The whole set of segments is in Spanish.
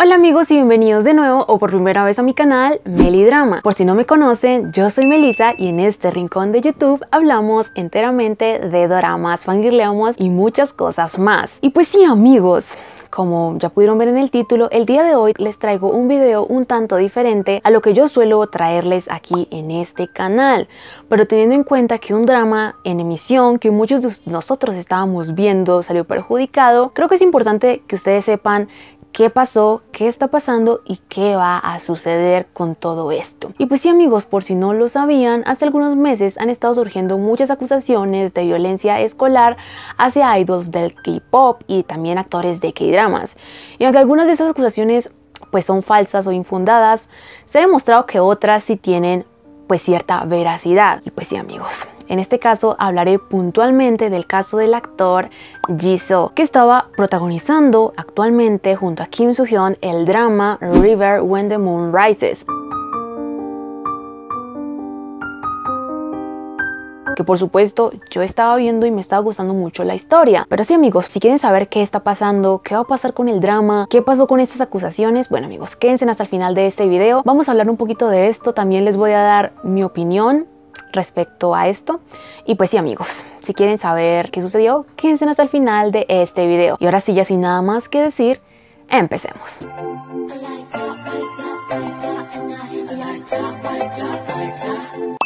Hola amigos y bienvenidos de nuevo o por primera vez a mi canal Melidrama. Por si no me conocen, yo soy Melisa y en este rincón de YouTube hablamos enteramente de dramas, fangirleamos y muchas cosas más. Y pues sí amigos, como ya pudieron ver en el título, el día de hoy les traigo un video un tanto diferente a lo que yo suelo traerles aquí en este canal, pero teniendo en cuenta que un drama en emisión que muchos de nosotros estábamos viendo salió perjudicado, creo que es importante que ustedes sepan qué pasó, qué está pasando y qué va a suceder con todo esto. Y pues sí amigos, por si no lo sabían, hace algunos meses han estado surgiendo muchas acusaciones de violencia escolar hacia idols del K-pop y también actores de K-dramas. Y aunque algunas de esas acusaciones pues son falsas o infundadas, se ha demostrado que otras sí tienen pues cierta veracidad. Y pues sí amigos, en este caso hablaré puntualmente del caso del actor Jisoo, que estaba protagonizando actualmente junto a Kim Soo-hyun el drama River When the Moon Rises. que por supuesto yo estaba viendo y me estaba gustando mucho la historia. Pero sí amigos, si quieren saber qué está pasando, qué va a pasar con el drama, qué pasó con estas acusaciones, bueno amigos, quédense hasta el final de este video. Vamos a hablar un poquito de esto, también les voy a dar mi opinión respecto a esto. Y pues sí amigos, si quieren saber qué sucedió, quédense hasta el final de este video. Y ahora sí, ya sin nada más que decir, empecemos.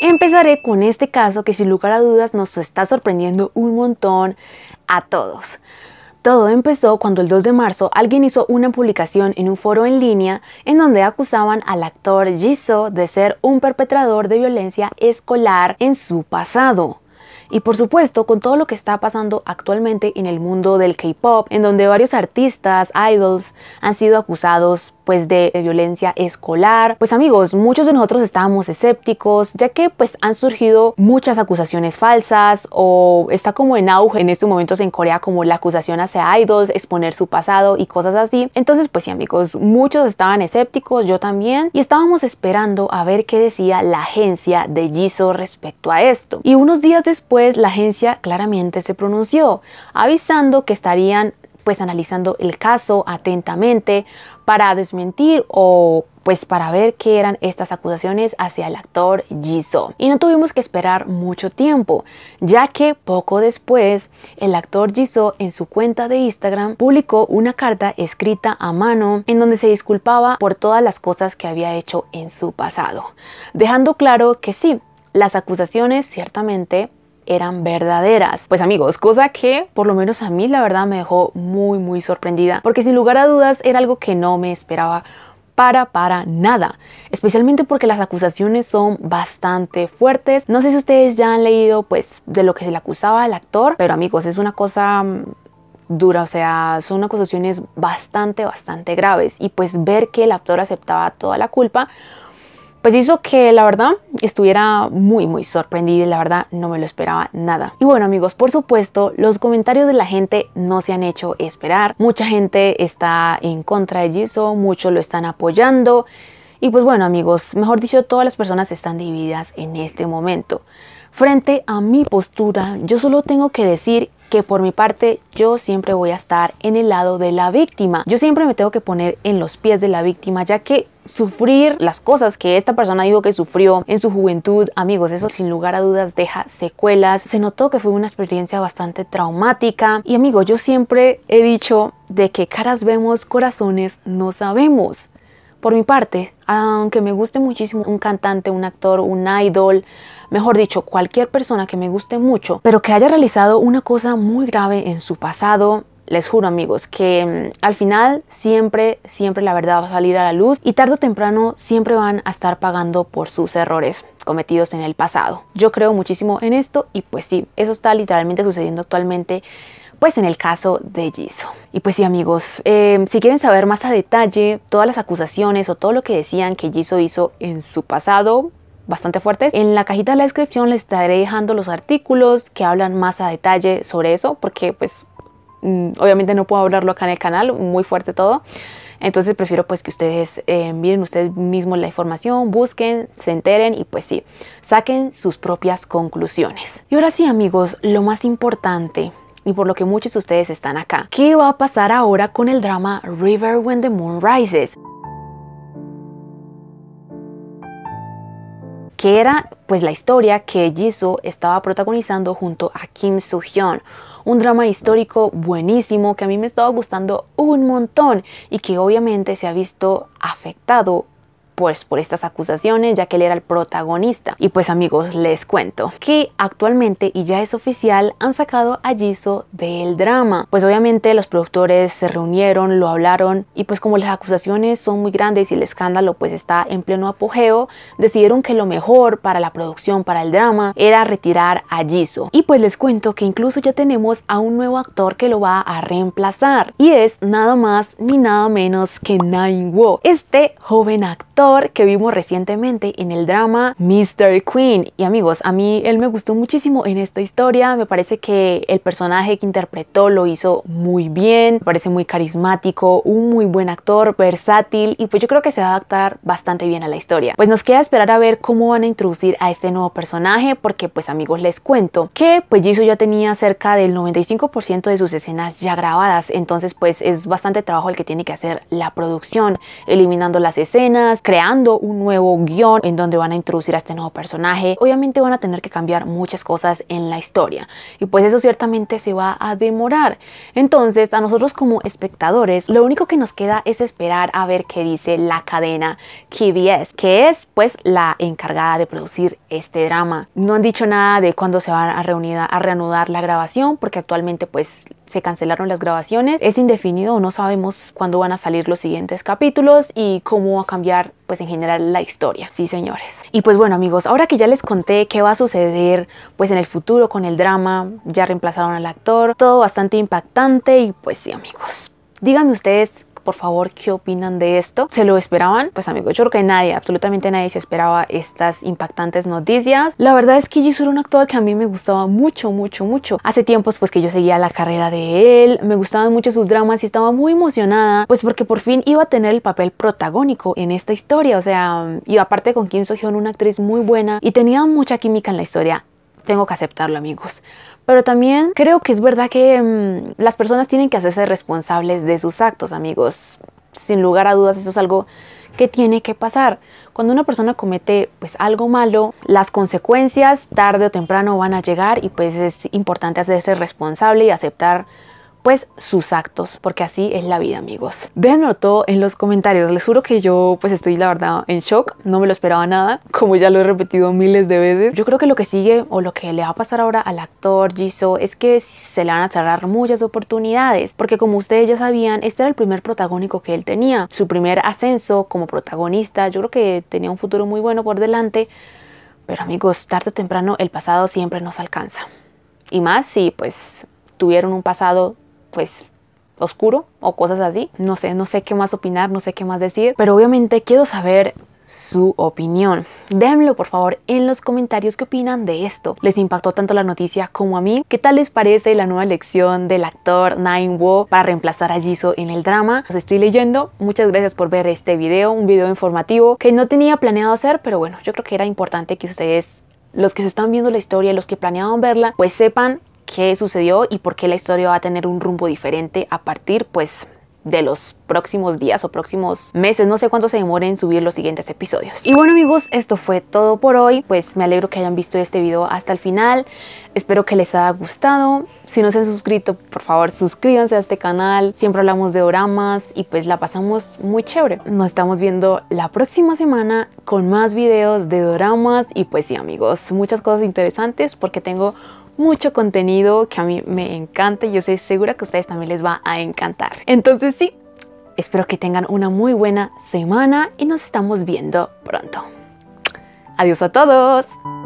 Empezaré con este caso que sin lugar a dudas nos está sorprendiendo un montón a todos. Todo empezó cuando el 2 de marzo alguien hizo una publicación en un foro en línea en donde acusaban al actor Jisoo de ser un perpetrador de violencia escolar en su pasado. Y por supuesto, con todo lo que está pasando actualmente en el mundo del K-pop, en donde varios artistas, idols, han sido acusados pues de, violencia escolar. Pues amigos, muchos de nosotros estábamos escépticos, ya que pues han surgido muchas acusaciones falsas o está como en auge en estos momentos en Corea como la acusación hacia idols, exponer su pasado y cosas así. Entonces pues sí amigos, muchos estaban escépticos, yo también, y estábamos esperando a ver qué decía la agencia de Jisoo respecto a esto. Y unos días después la agencia claramente se pronunció, avisando que estarían pues analizando el caso atentamente para desmentir o pues para ver qué eran estas acusaciones hacia el actor Jisoo. Y no tuvimos que esperar mucho tiempo, ya que poco después el actor Jisoo en su cuenta de Instagram publicó una carta escrita a mano en donde se disculpaba por todas las cosas que había hecho en su pasado, dejando claro que sí, las acusaciones ciertamente eran verdaderas. Pues amigos, cosa que por lo menos a mí la verdad me dejó muy muy sorprendida, porque sin lugar a dudas era algo que no me esperaba para para nada, especialmente porque las acusaciones son bastante fuertes. No sé si ustedes ya han leído pues de lo que se le acusaba al actor, pero amigos, es una cosa mm, dura, o sea, son acusaciones bastante bastante graves y pues ver que el actor aceptaba toda la culpa pues hizo que la verdad estuviera muy muy sorprendida y la verdad no me lo esperaba nada. Y bueno amigos, por supuesto, los comentarios de la gente no se han hecho esperar. Mucha gente está en contra de Jisoo, muchos lo están apoyando. Y pues bueno amigos, mejor dicho, todas las personas están divididas en este momento. Frente a mi postura, yo solo tengo que decir que por mi parte yo siempre voy a estar en el lado de la víctima. Yo siempre me tengo que poner en los pies de la víctima ya que sufrir las cosas que esta persona dijo que sufrió en su juventud, amigos, eso sin lugar a dudas deja secuelas. Se notó que fue una experiencia bastante traumática y amigos, yo siempre he dicho de que caras vemos, corazones no sabemos. Por mi parte, aunque me guste muchísimo un cantante, un actor, un idol, mejor dicho, cualquier persona que me guste mucho, pero que haya realizado una cosa muy grave en su pasado, les juro amigos que mm, al final siempre, siempre la verdad va a salir a la luz y tarde o temprano siempre van a estar pagando por sus errores cometidos en el pasado. Yo creo muchísimo en esto y pues sí, eso está literalmente sucediendo actualmente pues en el caso de Jisoo. Y pues sí amigos, eh, si quieren saber más a detalle todas las acusaciones o todo lo que decían que Jisoo hizo en su pasado, bastante fuertes. En la cajita de la descripción les estaré dejando los artículos que hablan más a detalle sobre eso, porque pues Mm, obviamente no puedo hablarlo acá en el canal, muy fuerte todo. Entonces prefiero pues que ustedes eh, miren ustedes mismos la información, busquen, se enteren y pues sí, saquen sus propias conclusiones. Y ahora sí amigos, lo más importante y por lo que muchos de ustedes están acá. ¿Qué va a pasar ahora con el drama River When the Moon Rises? que era pues la historia que Jisoo estaba protagonizando junto a Kim Soo-hyun. Un drama histórico buenísimo que a mí me estaba gustando un montón y que obviamente se ha visto afectado pues, por estas acusaciones, ya que él era el protagonista. Y pues amigos, les cuento que actualmente, y ya es oficial, han sacado a Jisoo del drama. Pues obviamente los productores se reunieron, lo hablaron, y pues como las acusaciones son muy grandes y el escándalo pues está en pleno apogeo, decidieron que lo mejor para la producción, para el drama, era retirar a Jisoo. Y pues les cuento que incluso ya tenemos a un nuevo actor que lo va a reemplazar, y es nada más ni nada menos que Nine woo este joven actor que vimos recientemente en el drama Mr. Queen. Y amigos, a mí él me gustó muchísimo en esta historia. Me parece que el personaje que interpretó lo hizo muy bien. Me parece muy carismático, un muy buen actor, versátil. Y pues yo creo que se va a adaptar bastante bien a la historia. Pues nos queda esperar a ver cómo van a introducir a este nuevo personaje. Porque pues amigos, les cuento que pues Jisoo ya tenía cerca del 95% de sus escenas ya grabadas. Entonces pues es bastante trabajo el que tiene que hacer la producción. Eliminando las escenas, creando un nuevo guión en donde van a introducir a este nuevo personaje. Obviamente van a tener que cambiar muchas cosas en la historia y pues eso ciertamente se va a demorar. Entonces a nosotros como espectadores lo único que nos queda es esperar a ver qué dice la cadena KBS, que es pues la encargada de producir este drama. No han dicho nada de cuándo se van a reunir a reanudar la grabación porque actualmente pues se cancelaron las grabaciones. Es indefinido, no sabemos cuándo van a salir los siguientes capítulos y cómo va a cambiar pues en general la historia. Sí, señores. Y pues bueno, amigos, ahora que ya les conté qué va a suceder pues en el futuro con el drama, ya reemplazaron al actor, todo bastante impactante y pues sí, amigos. Díganme ustedes por favor, ¿qué opinan de esto? ¿Se lo esperaban? Pues amigo, yo creo que nadie, absolutamente nadie se esperaba estas impactantes noticias. La verdad es que Jisoo era un actor que a mí me gustaba mucho, mucho, mucho. Hace tiempos pues que yo seguía la carrera de él, me gustaban mucho sus dramas y estaba muy emocionada, pues porque por fin iba a tener el papel protagónico en esta historia, o sea, y aparte con Kim So Hyun, una actriz muy buena y tenía mucha química en la historia tengo que aceptarlo, amigos. Pero también creo que es verdad que mm, las personas tienen que hacerse responsables de sus actos, amigos. Sin lugar a dudas, eso es algo que tiene que pasar. Cuando una persona comete pues algo malo, las consecuencias tarde o temprano van a llegar y pues es importante hacerse responsable y aceptar pues sus actos, porque así es la vida, amigos. Veanlo todo en los comentarios. Les juro que yo pues estoy la verdad en shock, no me lo esperaba nada, como ya lo he repetido miles de veces. Yo creo que lo que sigue o lo que le va a pasar ahora al actor Jisoo es que se le van a cerrar muchas oportunidades, porque como ustedes ya sabían, este era el primer protagónico que él tenía, su primer ascenso como protagonista. Yo creo que tenía un futuro muy bueno por delante, pero amigos, tarde o temprano el pasado siempre nos alcanza. Y más si pues tuvieron un pasado pues oscuro o cosas así. No sé, no sé qué más opinar, no sé qué más decir, pero obviamente quiero saber su opinión. démelo por favor en los comentarios qué opinan de esto. ¿Les impactó tanto la noticia como a mí? ¿Qué tal les parece la nueva elección del actor Nine Wo para reemplazar a Jisoo en el drama? Los estoy leyendo. Muchas gracias por ver este video, un video informativo que no tenía planeado hacer, pero bueno, yo creo que era importante que ustedes los que se están viendo la historia, los que planeaban verla, pues sepan qué sucedió y por qué la historia va a tener un rumbo diferente a partir pues de los próximos días o próximos meses. No sé cuánto se demore en subir los siguientes episodios. Y bueno amigos, esto fue todo por hoy. Pues me alegro que hayan visto este video hasta el final. Espero que les haya gustado. Si no se han suscrito, por favor suscríbanse a este canal. Siempre hablamos de doramas y pues la pasamos muy chévere. Nos estamos viendo la próxima semana con más videos de doramas. y pues sí amigos, muchas cosas interesantes porque tengo mucho contenido que a mí me encanta y yo estoy segura que a ustedes también les va a encantar. Entonces sí, espero que tengan una muy buena semana y nos estamos viendo pronto. Adiós a todos.